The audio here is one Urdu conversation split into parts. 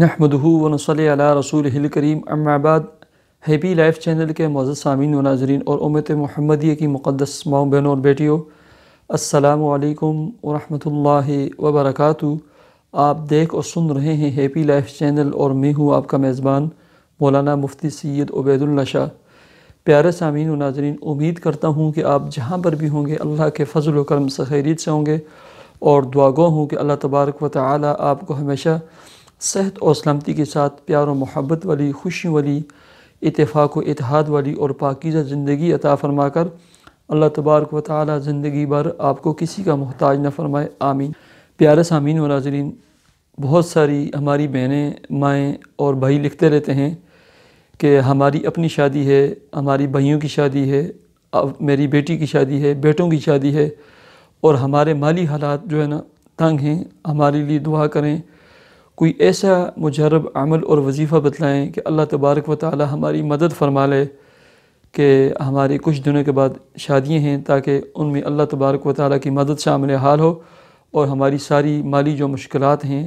نحمد و ولی علی رسول الکریم اما بعد ہیپی لائف چینل کے معزز سامعین و ناظرین اور امت محمدیہ کی مقدس ماؤں بہنوں اور بیٹیوں السلام علیکم ورحمۃ اللہ وبرکاتہ آپ دیکھ اور سن رہے ہیں ہیپی لائف چینل اور میں ہوں آپ کا میزبان مولانا مفتی سید عبید شاہ پیارے سامعین و ناظرین امید کرتا ہوں کہ آپ جہاں پر بھی ہوں گے اللہ کے فضل و کرم سے خیریت سے ہوں گے اور دعاگو ہوں کہ اللہ تبارک و تعالی آپ کو ہمیشہ صحت اور سلامتی کے ساتھ پیار و محبت والی خوشیوں والی اتفاق و اتحاد والی اور پاکیزہ زندگی عطا فرما کر اللہ تبارک و تعالی زندگی بھر آپ کو کسی کا محتاج نہ فرمائے آمین پیارے سامعین و ناظرین بہت ساری ہماری بہنیں مائیں اور بھائی لکھتے رہتے ہیں کہ ہماری اپنی شادی ہے ہماری بھائیوں کی شادی ہے میری بیٹی کی شادی ہے بیٹوں کی شادی ہے اور ہمارے مالی حالات جو ہے نا تنگ ہیں ہمارے لیے دعا کریں کوئی ایسا مجرب عمل اور وظیفہ بتلائیں کہ اللہ تبارک و تعالی ہماری مدد فرما لے کہ ہماری کچھ دنوں کے بعد شادییں ہیں تاکہ ان میں اللہ تبارک و تعالی کی مدد شامل حال ہو اور ہماری ساری مالی جو مشکلات ہیں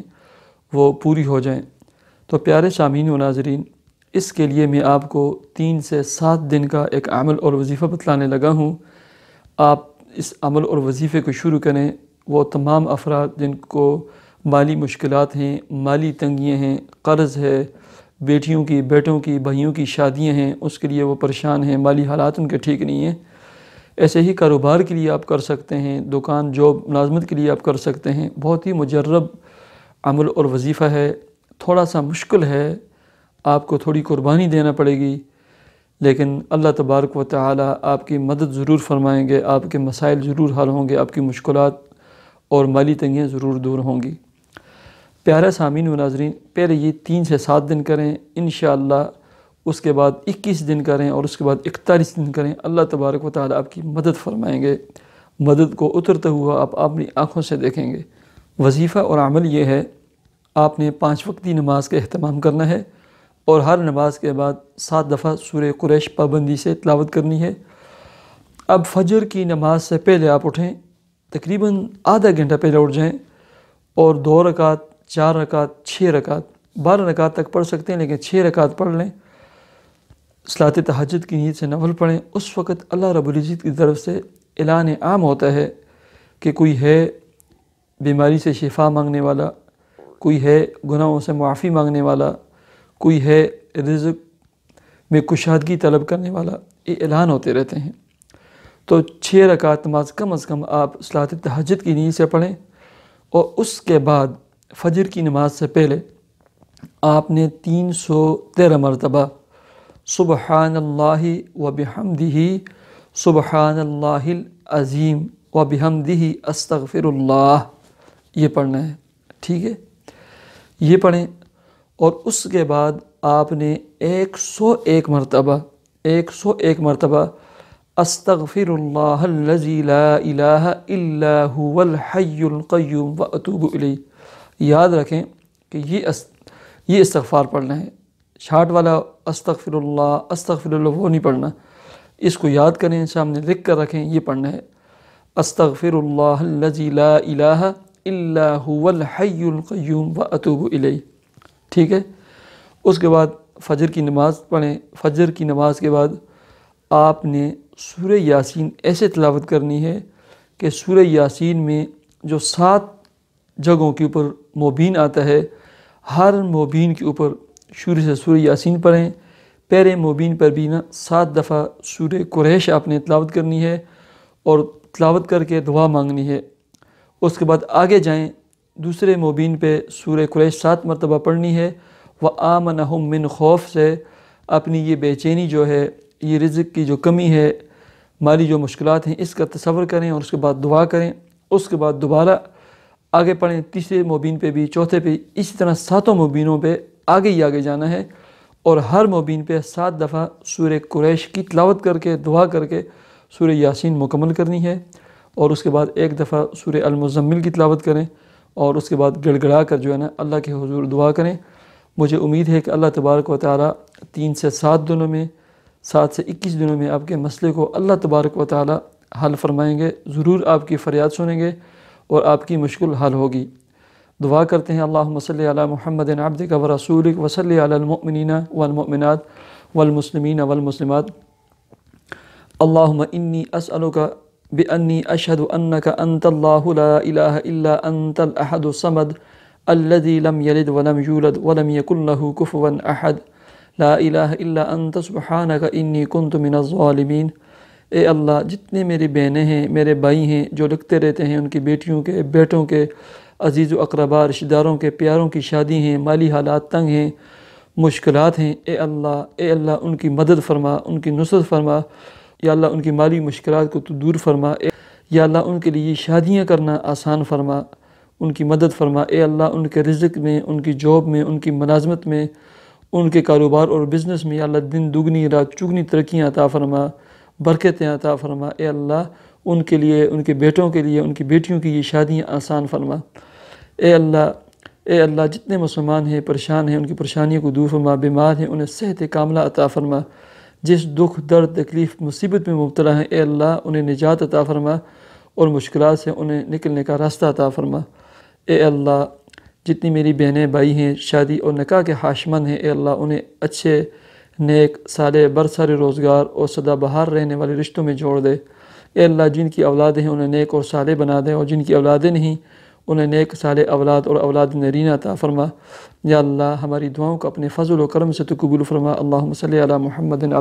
وہ پوری ہو جائیں تو پیارے شامین و ناظرین اس کے لیے میں آپ کو تین سے سات دن کا ایک عمل اور وظیفہ بتلانے لگا ہوں آپ اس عمل اور وظیفے کو شروع کریں وہ تمام افراد جن کو مالی مشکلات ہیں مالی تنگیاں ہیں قرض ہے بیٹیوں کی بیٹوں کی بھائیوں کی شادیاں ہیں اس کے لیے وہ پریشان ہیں مالی حالات ان کے ٹھیک نہیں ہیں ایسے ہی کاروبار کے لیے آپ کر سکتے ہیں دکان جاب ملازمت کے لیے آپ کر سکتے ہیں بہت ہی مجرب عمل اور وظیفہ ہے تھوڑا سا مشکل ہے آپ کو تھوڑی قربانی دینا پڑے گی لیکن اللہ تبارک و تعالی آپ کی مدد ضرور فرمائیں گے آپ کے مسائل ضرور حل ہوں گے آپ کی مشکلات اور مالی تنگیاں ضرور دور ہوں گی پیارا سامعین و ناظرین پہلے یہ تین سے سات دن کریں انشاءاللہ اس کے بعد اکیس دن کریں اور اس کے بعد اکتالیس دن کریں اللہ تبارک و تعالیٰ آپ کی مدد فرمائیں گے مدد کو اترتا ہوا آپ اپنی آنکھوں سے دیکھیں گے وظیفہ اور عمل یہ ہے آپ نے پانچ وقتی نماز کا اہتمام کرنا ہے اور ہر نماز کے بعد سات دفعہ سورہ قریش پابندی سے تلاوت کرنی ہے اب فجر کی نماز سے پہلے آپ اٹھیں تقریباً آدھا گھنٹہ پہلے اٹھ جائیں اور دو رکعت چار رکعت چھ رکعت بارہ رکعت تک پڑھ سکتے ہیں لیکن چھ رکعت پڑھ لیں صلاحت تحجد کی نیت سے نفل پڑھیں اس وقت اللہ رب العزت کی طرف سے اعلان عام ہوتا ہے کہ کوئی ہے بیماری سے شفا مانگنے والا کوئی ہے گناہوں سے معافی مانگنے والا کوئی ہے رزق میں کشادگی طلب کرنے والا یہ اعلان ہوتے رہتے ہیں تو چھ رکعت نماز کم از کم آپ سلاط تحجد کی نیت سے پڑھیں اور اس کے بعد فجر کی نماز سے پہلے آپ نے تین سو تیرہ مرتبہ سبحان اللہ و بحمدہ سبحان اللہ العظیم و بحمدہ استغفر اللہ یہ پڑھنا ہے ٹھیک ہے یہ پڑھیں اور اس کے بعد آپ نے ایک سو ایک مرتبہ ایک سو ایک مرتبہ استغفر الذی اللہ الہ الا الحی و اتوب علیہ یاد رکھیں کہ یہ یہ استغفار پڑھنا ہے چھاٹ والا استغفر اللہ استغفر اللہ وہ نہیں پڑھنا اس کو یاد کریں سامنے لکھ کر رکھیں یہ پڑھنا ہے استغفر اللہ لا الہ الا هو الحی القیوم اتوب الی ٹھیک ہے اس کے بعد فجر کی نماز پڑھیں فجر کی نماز کے بعد آپ نے سورہ یاسین ایسے تلاوت کرنی ہے کہ سورہ یاسین میں جو سات جگہوں کے اوپر مبین آتا ہے ہر مبین کے اوپر شروع سے سورہ یاسین پڑھیں پیرے مبین پر بھی نہ سات دفعہ سورہ قریش آپ نے تلاوت کرنی ہے اور تلاوت کر کے دعا مانگنی ہے اس کے بعد آگے جائیں دوسرے مبین پہ سورہ قریش سات مرتبہ پڑھنی ہے وہ آمن من خوف سے اپنی یہ بے چینی جو ہے یہ رزق کی جو کمی ہے مالی جو مشکلات ہیں اس کا تصور کریں اور اس کے بعد دعا کریں اس کے بعد دوبارہ آگے پڑھیں تیسرے مبین پہ بھی چوتھے پہ اسی طرح ساتوں مبینوں پہ آگے ہی آگے جانا ہے اور ہر مبین پہ سات دفعہ سورہ قریش کی تلاوت کر کے دعا کر کے سورہ یاسین مکمل کرنی ہے اور اس کے بعد ایک دفعہ سورہ المزمل کی تلاوت کریں اور اس کے بعد گڑ گڑا کر جو ہے نا اللہ کے حضور دعا کریں مجھے امید ہے کہ اللہ تبارک و تعالیٰ تین سے سات دنوں میں سات سے اکیس دنوں میں آپ کے مسئلے کو اللہ تبارک و تعالیٰ حل فرمائیں گے ضرور آپ کی فریاد سنیں گے اور آپ کی مشکل حل ہوگی دعا کرتے ہیں اللہ صلی علی محمد عبدک و رسولک وصلی علی المؤمنین والمؤمنات والمسلمین والمسلمات اللہم انی اسألوکا بأنی اشہد انکا انت اللہ لا الہ الا انت الاحد سمد الذي لم يلد ولم يولد ولم يكن له كفوا احد لا الہ الا انت سبحانک انی کنت من الظالمين اے اللہ جتنے میری بہنیں ہیں میرے بھائی ہیں جو لکھتے رہتے ہیں ان کی بیٹیوں کے بیٹوں کے عزیز و اقربا رشتہ داروں کے پیاروں کی شادی ہیں مالی حالات تنگ ہیں مشکلات ہیں اے اللہ اے اللہ ان کی مدد فرما ان کی نصرت فرما یا اللہ ان کی مالی مشکلات کو تو دور فرما اے یا اللہ ان کے لیے شادیاں کرنا آسان فرما ان کی مدد فرما اے اللہ ان کے رزق میں ان کی جاب میں ان کی ملازمت میں ان کے کاروبار اور بزنس میں یا اللہ دن دگنی رات چگنی ترقیاں عطا فرما برکتیں عطا فرما اے اللہ ان کے لیے ان کے بیٹوں کے لیے ان کی بیٹیوں کی یہ شادیاں آسان فرما اے اللہ اے اللہ جتنے مسلمان ہیں پریشان ہیں ان کی پریشانیوں کو دور فرما بیمار ہیں انہیں صحت کاملہ عطا فرما جس دکھ درد تکلیف مصیبت میں مبتلا ہیں اے اللہ انہیں نجات عطا فرما اور مشکلات سے انہیں نکلنے کا راستہ عطا فرما اے اللہ جتنی میری بہنیں بھائی ہیں شادی اور نکاح کے حاشمند ہیں اے اللہ انہیں اچھے نیک سالے برسارے روزگار اور سدا بہار رہنے والے رشتوں میں جوڑ دے اے اللہ جن کی اولادیں ہیں انہیں نیک اور سالے بنا دے اور جن کی اولادیں نہیں انہیں نیک سالے اولاد اور اولاد نرینہ عطا فرما یا اللہ ہماری دعاؤں کو اپنے فضل و کرم سے قبول فرما اللہ صلی علی محمد علی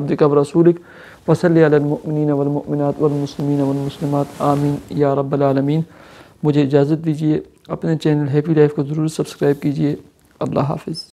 المؤمنین والمؤمنات والمسلمین والمسلمات آمین یا رب العالمین مجھے اجازت دیجیے اپنے چینل ہیپی لائف کو ضرور سبسکرائب کیجیے اللہ حافظ